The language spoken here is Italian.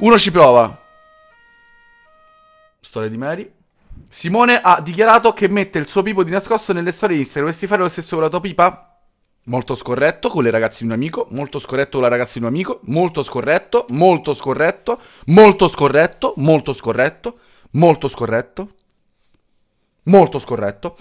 Uno ci prova. Storia di Mary. Simone ha dichiarato che mette il suo pipo di nascosto nelle storie di Instagram. Vorresti fare lo stesso con la tua pipa? Molto scorretto con le ragazze di un amico, molto scorretto con la ragazza di un amico, molto scorretto, molto scorretto, molto scorretto, molto scorretto, molto scorretto, molto scorretto.